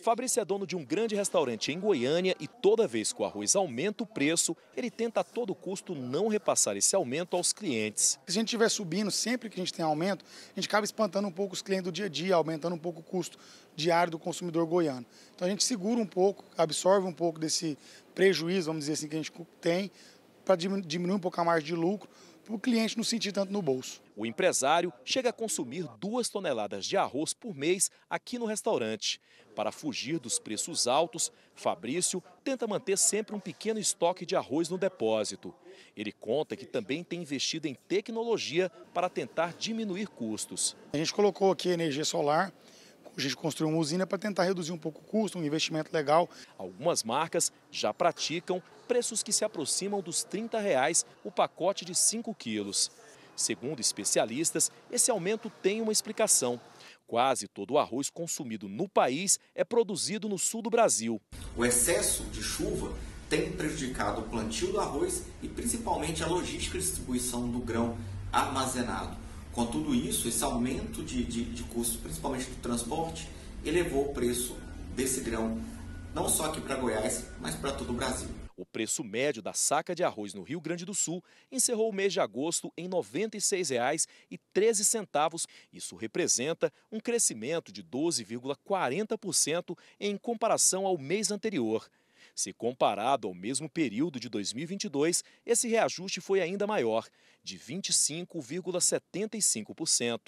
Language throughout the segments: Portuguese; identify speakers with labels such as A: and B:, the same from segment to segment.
A: Fabrício é dono de um grande restaurante em Goiânia e toda vez que o arroz aumenta o preço, ele tenta a todo custo não repassar esse aumento aos clientes.
B: Se a gente estiver subindo sempre que a gente tem aumento, a gente acaba espantando um pouco os clientes do dia a dia, aumentando um pouco o custo diário do consumidor goiano. Então a gente segura um pouco, absorve um pouco desse prejuízo, vamos dizer assim, que a gente tem, para diminuir um pouco a margem de lucro, para o cliente não sentir tanto no bolso.
A: O empresário chega a consumir duas toneladas de arroz por mês aqui no restaurante. Para fugir dos preços altos, Fabrício tenta manter sempre um pequeno estoque de arroz no depósito. Ele conta que também tem investido em tecnologia para tentar
B: diminuir custos. A gente colocou aqui energia solar a gente construiu uma usina para tentar reduzir um pouco o custo, um investimento legal. Algumas marcas já praticam preços que se
A: aproximam dos R$ 30 reais o pacote de 5 quilos. Segundo especialistas, esse aumento tem uma explicação. Quase todo o arroz consumido no país
C: é produzido no sul do Brasil. O excesso de chuva tem prejudicado o plantio do arroz e principalmente a logística e distribuição do grão armazenado. Com tudo isso, esse aumento de, de, de custos, principalmente do transporte, elevou o preço desse grão, não só aqui para Goiás, mas para todo o Brasil.
A: O preço médio da saca de arroz no Rio Grande do Sul encerrou o mês de agosto em R$ 96,13. Isso representa um crescimento de 12,40% em comparação ao mês anterior. Se comparado ao mesmo período de 2022, esse reajuste foi ainda maior, de 25,75%.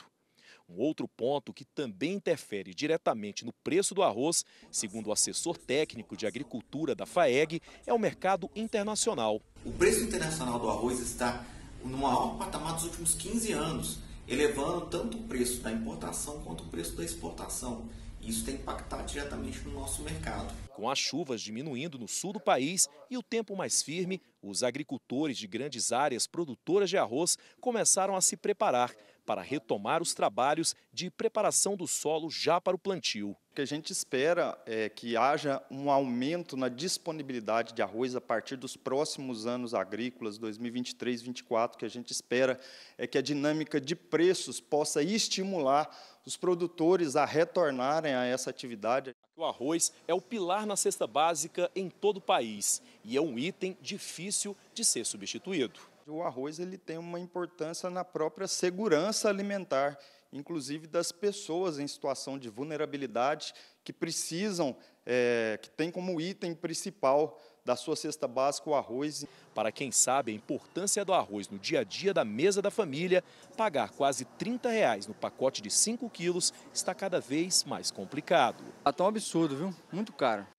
A: Um outro ponto que também interfere diretamente no preço do arroz, segundo o assessor técnico de agricultura da FAEG, é o mercado internacional. O preço internacional do arroz está
C: no maior patamar dos últimos 15 anos, elevando tanto o preço da importação quanto o preço da exportação. Isso tem impactado diretamente no nosso mercado.
A: Com as chuvas diminuindo no sul do país e o tempo mais firme, os agricultores de grandes áreas produtoras de arroz começaram a se preparar para retomar os trabalhos de preparação do solo já para o plantio. O que a gente
D: espera é que haja um aumento na disponibilidade de arroz a partir dos próximos anos agrícolas, 2023, 2024. O que a gente espera é que a dinâmica de preços possa estimular os produtores a retornarem a essa atividade é
A: o arroz é o pilar na cesta básica em todo o país e é um item difícil de ser substituído.
D: O arroz ele tem uma importância na própria segurança alimentar, inclusive das pessoas em situação de vulnerabilidade que precisam, é, que tem como item principal da sua cesta básica o arroz.
A: Para quem sabe a importância do arroz no dia a dia da mesa da família, pagar quase 30 reais no pacote de 5 quilos está cada vez mais complicado. Está um absurdo, viu? Muito caro.